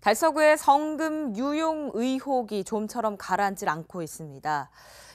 달서구의 성금 유용 의혹이 좀처럼 가라앉질 않고 있습니다.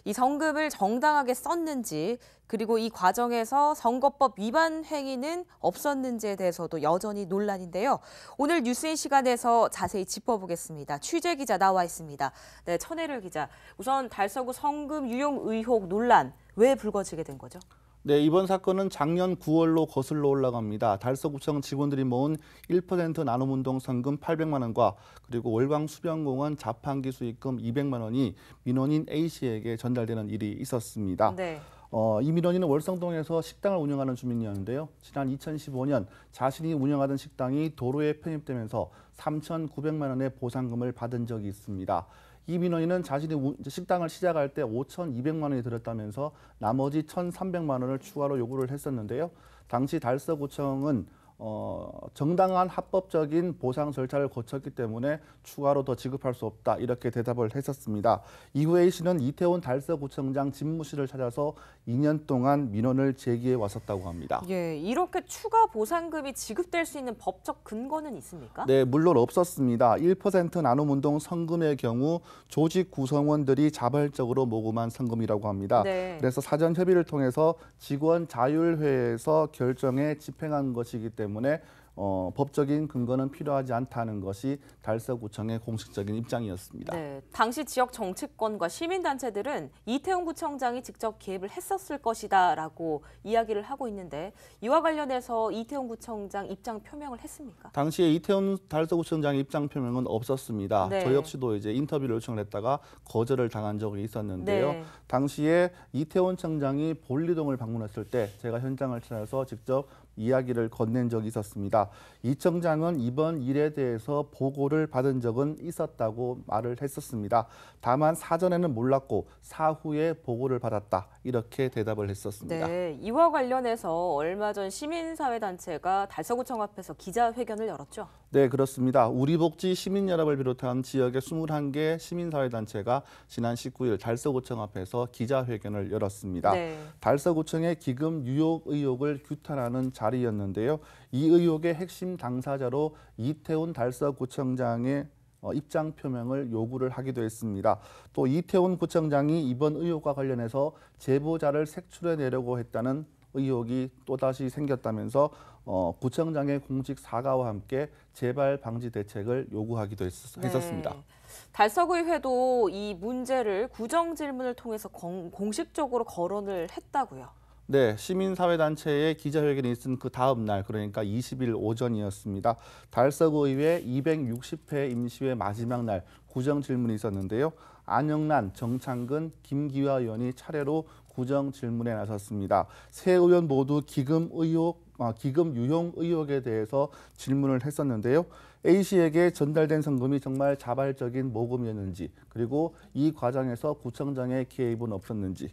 이 성금을 정당하게 썼는지 그리고 이 과정에서 선거법 위반 행위는 없었는지에 대해서도 여전히 논란인데요. 오늘 뉴스인 시간에서 자세히 짚어보겠습니다. 취재 기자 나와 있습니다. 네, 천혜를 기자. 우선 달서구 성금 유용 의혹 논란 왜 불거지게 된 거죠? 네, 이번 사건은 작년 9월로 거슬러 올라갑니다. 달서구청 직원들이 모은 1% 나눔운동 상금 800만 원과 그리고 월광 수변공원 자판기 수익금 200만 원이 민원인 A씨에게 전달되는 일이 있었습니다. 네. 어, 이 민원인은 월성동에서 식당을 운영하는 주민이었는데요. 지난 2015년 자신이 운영하던 식당이 도로에 편입되면서 3,900만 원의 보상금을 받은 적이 있습니다. 이 민원인은 자신이 식당을 시작할 때 5,200만 원이 들었다면서 나머지 1,300만 원을 추가로 요구를 했었는데요. 당시 달서구청은 어, 정당한 합법적인 보상 절차를 거쳤기 때문에 추가로 더 지급할 수 없다 이렇게 대답을 했었습니다. 이후에 이 씨는 이태원 달서구청장 집무실을 찾아서 2년 동안 민원을 제기해 왔었다고 합니다. 예, 이렇게 추가 보상금이 지급될 수 있는 법적 근거는 있습니까? 네, 물론 없었습니다. 1% 나눔운동 성금의 경우 조직 구성원들이 자발적으로 모금한 성금이라고 합니다. 네. 그래서 사전 협의를 통해서 직원 자율회에서 결정해 집행한 것이기 때문에 때문에 어, 법적인 근거는 필요하지 않다는 것이 달서구청의 공식적인 입장이었습니다. 네, 당시 지역 정치권과 시민단체들은 이태원 구청장이 직접 개입을 했었을 것이다 라고 이야기를 하고 있는데 이와 관련해서 이태원 구청장 입장 표명을 했습니까? 당시에 이태원 달서구청장 입장 표명은 없었습니다. 네. 저 역시도 이제 인터뷰를 요청을 했다가 거절을 당한 적이 있었는데요. 네. 당시에 이태원 청장이 볼리동을 방문했을 때 제가 현장을 찾아서 직접 이야기를 건넨 적이 있었습니다. 이 청장은 이번 일에 대해서 보고를 받은 적은 있었다고 말을 했었습니다. 다만 사전에는 몰랐고 사후에 보고를 받았다 이렇게 대답을 했었습니다. 네, 이와 관련해서 얼마 전 시민사회단체가 달서구청 앞에서 기자회견을 열었죠. 네, 그렇습니다. 우리복지 시민연합을 비롯한 지역의 21개 시민사회단체가 지난 19일 달서구청 앞에서 기자회견을 열었습니다. 네. 달서구청의 기금 유용 의혹을 규탄하는 자 자리였는데요. 이 의혹의 핵심 당사자로 이태원 달서구청장의 어, 입장 표명을 요구를 하기도 했습니다. 또 이태원 구청장이 이번 의혹과 관련해서 제보자를 색출해내려고 했다는 의혹이 또다시 생겼다면서 어, 구청장의 공식 사과와 함께 재발 방지 대책을 요구하기도 했, 네. 했었습니다. 달서구의회도 이 문제를 구정 질문을 통해서 공, 공식적으로 거론을 했다고요. 네, 시민사회단체의 기자회견이 있은 그 다음 날, 그러니까 20일 오전이었습니다. 달서구의회 260회 임시회 마지막 날 구정질문이 있었는데요. 안영란, 정창근, 김기화 의원이 차례로 구정질문에 나섰습니다. 세 의원 모두 기금 의혹 아, 기금 유용 의혹에 대해서 질문을 했었는데요. A씨에게 전달된 성금이 정말 자발적인 모금이었는지 그리고 이 과정에서 구청장의 개입은 없었는지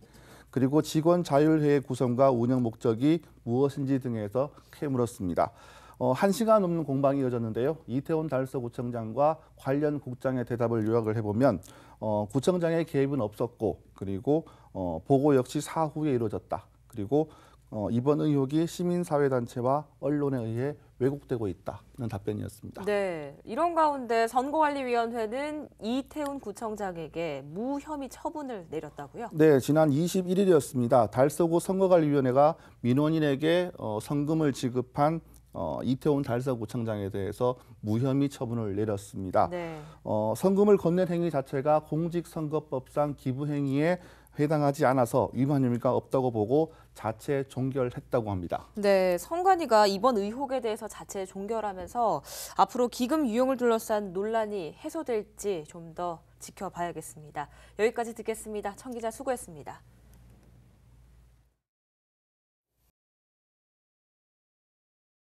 그리고 직원 자율회의 구성과 운영 목적이 무엇인지 등에서 캐물었습니다. 어, 1시간 넘는 공방이 이어졌는데요. 이태원 달서구청장과 관련 국장의 대답을 요약을 해보면 어, 구청장의 개입은 없었고 그리고 어, 보고 역시 사후에 이루어졌다. 그리고 어, 이번 의혹이 시민사회단체와 언론에 의해 왜곡되고 있다는 답변이었습니다. 네, 이런 가운데 선거관리위원회는 이태훈 구청장에게 무혐의 처분을 내렸다고요? 네, 지난 21일이었습니다. 달서구 선거관리위원회가 민원인에게 어, 성금을 지급한 어, 이태원 달서구청장에 대해서 무혐의 처분을 내렸습니다. 네. 어, 성금을 건넨 행위 자체가 공직선거법상 기부행위에 해당하지 않아서 위반 혐의가 없다고 보고 자체 종결했다고 합니다. 네, 성관이가 이번 의혹에 대해서 자체 종결하면서 앞으로 기금 유용을 둘러싼 논란이 해소될지 좀 더 지켜봐야겠습니다. 여기까지 듣겠습니다. 청 기자 수고했습니다.